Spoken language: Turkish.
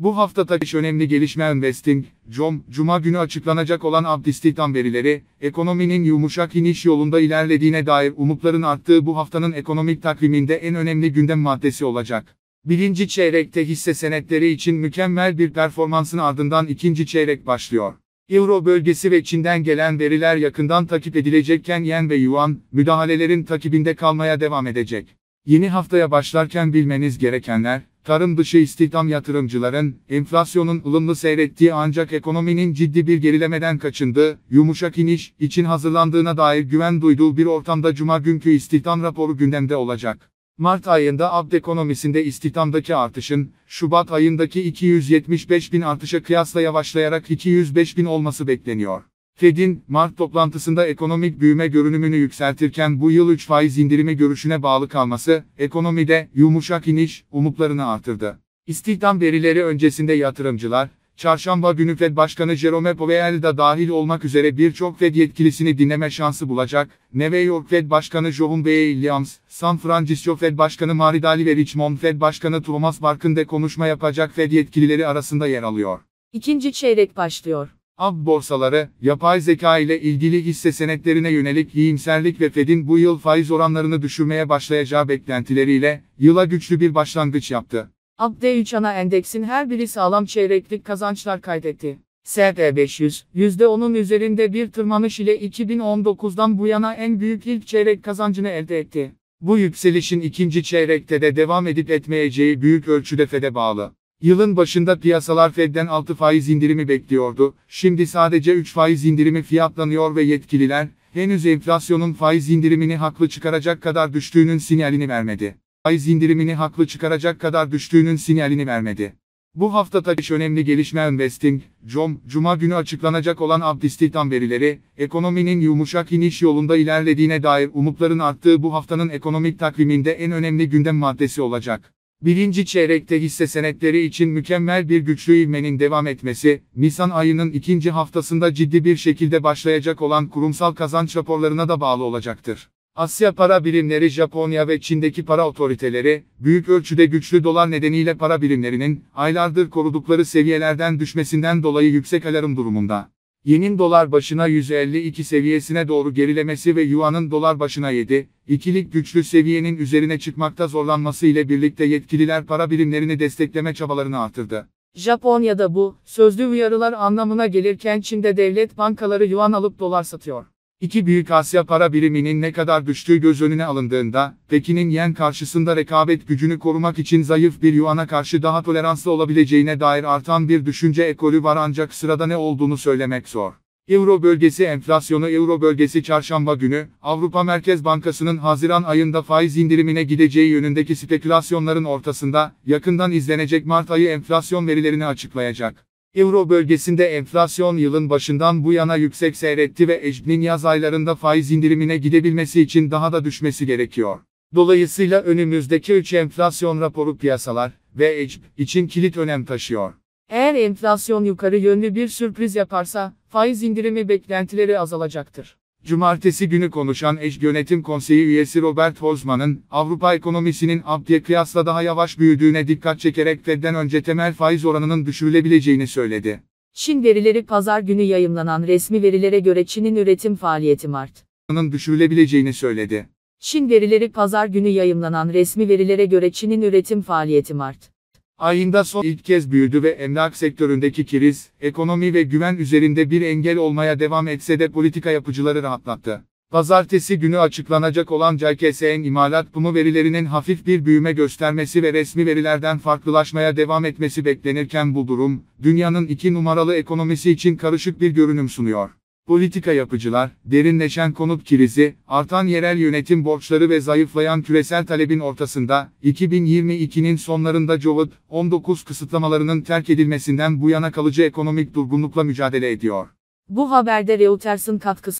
Bu hafta haftadaki önemli gelişme Investing, Com, Cuma günü açıklanacak olan abdistihdam verileri, ekonominin yumuşak iniş yolunda ilerlediğine dair umutların arttığı bu haftanın ekonomik takviminde en önemli gündem maddesi olacak. Birinci çeyrekte hisse senetleri için mükemmel bir performansın ardından ikinci çeyrek başlıyor. Euro bölgesi ve Çin'den gelen veriler yakından takip edilecekken yen ve yuan, müdahalelerin takibinde kalmaya devam edecek. Yeni haftaya başlarken bilmeniz gerekenler, tarım dışı istihdam yatırımcıların, enflasyonun ılımlı seyrettiği ancak ekonominin ciddi bir gerilemeden kaçındığı, yumuşak iniş için hazırlandığına dair güven duyduğu bir ortamda Cuma günkü istihdam raporu gündemde olacak. Mart ayında abd ekonomisinde istihdamdaki artışın, Şubat ayındaki 275 bin artışa kıyasla yavaşlayarak 205 bin olması bekleniyor. Fed'in Mart toplantısında ekonomik büyüme görünümünü yükseltirken bu yıl 3 faiz indirimi görüşüne bağlı kalması, ekonomide yumuşak iniş umutlarını artırdı. İstihdam verileri öncesinde yatırımcılar, çarşamba günü Fed Başkanı Jerome Powell da dahil olmak üzere birçok Fed yetkilisini dinleme şansı bulacak. New York Fed Başkanı John B. Williams, San Francisco Fed Başkanı Mary Daly ve Richmond Fed Başkanı Thomas Barkın de konuşma yapacak Fed yetkilileri arasında yer alıyor. İkinci çeyrek başlıyor. Av borsaları, yapay zeka ile ilgili hisse senetlerine yönelik iyimserlik ve Fed'in bu yıl faiz oranlarını düşürmeye başlayacağı beklentileriyle, yıla güçlü bir başlangıç yaptı. ABD 3 ana endeksin her biri sağlam çeyreklik kazançlar kaydetti. S&P 500, %10'un üzerinde bir tırmanış ile 2019'dan bu yana en büyük ilk çeyrek kazancını elde etti. Bu yükselişin ikinci çeyrekte de devam edip etmeyeceği büyük ölçüde FED'e bağlı. Yılın başında piyasalar Fed'den 6 faiz indirimi bekliyordu. Şimdi sadece 3 faiz indirimi fiyatlanıyor ve yetkililer henüz enflasyonun faiz indirimini haklı çıkaracak kadar düştüğünün sinyalini vermedi. Faiz indirimini haklı çıkaracak kadar düştüğünün sinyalini vermedi. Bu hafta tabii önemli gelişme Investing, Com, Cuma günü açıklanacak olan abdistihdam verileri, ekonominin yumuşak iniş yolunda ilerlediğine dair umutların arttığı bu haftanın ekonomik takviminde en önemli gündem maddesi olacak. Birinci çeyrekte hisse senetleri için mükemmel bir güçlü ivmenin devam etmesi, Nisan ayının ikinci haftasında ciddi bir şekilde başlayacak olan kurumsal kazanç raporlarına da bağlı olacaktır. Asya para birimleri Japonya ve Çin'deki para otoriteleri, büyük ölçüde güçlü dolar nedeniyle para birimlerinin aylardır korudukları seviyelerden düşmesinden dolayı yüksek alarm durumunda. Yenin dolar başına 152 seviyesine doğru gerilemesi ve Yuan'ın dolar başına 7, ikilik güçlü seviyenin üzerine çıkmakta zorlanması ile birlikte yetkililer para birimlerini destekleme çabalarını artırdı. Japonya'da bu, sözlü uyarılar anlamına gelirken Çin'de devlet bankaları yuan alıp dolar satıyor. İki büyük Asya para biriminin ne kadar düştüğü göz önüne alındığında, Pekin'in yen karşısında rekabet gücünü korumak için zayıf bir yuana karşı daha toleranslı olabileceğine dair artan bir düşünce ekolü var ancak sırada ne olduğunu söylemek zor. Euro bölgesi enflasyonu Euro bölgesi çarşamba günü Avrupa Merkez Bankası'nın Haziran ayında faiz indirimine gideceği yönündeki spekülasyonların ortasında yakından izlenecek Mart ayı enflasyon verilerini açıklayacak. Euro bölgesinde enflasyon yılın başından bu yana yüksek seyretti ve ECB'nin yaz aylarında faiz indirimine gidebilmesi için daha da düşmesi gerekiyor. Dolayısıyla önümüzdeki 3 enflasyon raporu piyasalar ve ECB için kilit önem taşıyor. Eğer enflasyon yukarı yönlü bir sürpriz yaparsa, faiz indirimi beklentileri azalacaktır. Cumartesi günü konuşan eş yönetim konseyi üyesi Robert Holzman'ın Avrupa ekonomisinin abdiye kıyasla daha yavaş büyüdüğüne dikkat çekerek Fed'den önce temel faiz oranının düşürülebileceğini söyledi. Çin verileri pazar günü yayımlanan resmi verilere göre Çin'in üretim faaliyeti Mart'ın düşürülebileceğini söyledi. Çin verileri pazar günü yayımlanan resmi verilere göre Çin'in üretim faaliyeti Mart ayında son ilk kez büyüdü ve emlak sektöründeki kriz, ekonomi ve güven üzerinde bir engel olmaya devam etse de politika yapıcıları rahatlattı. Pazartesi günü açıklanacak olan CKS'nin imalat kumu verilerinin hafif bir büyüme göstermesi ve resmi verilerden farklılaşmaya devam etmesi beklenirken bu durum, dünyanın iki numaralı ekonomisi için karışık bir görünüm sunuyor politika yapıcılar, derinleşen konut krizi, artan yerel yönetim borçları ve zayıflayan küresel talebin ortasında, 2022'nin sonlarında COVID-19 kısıtlamalarının terk edilmesinden bu yana kalıcı ekonomik durgunlukla mücadele ediyor. Bu haberde Reuters'ın katkısı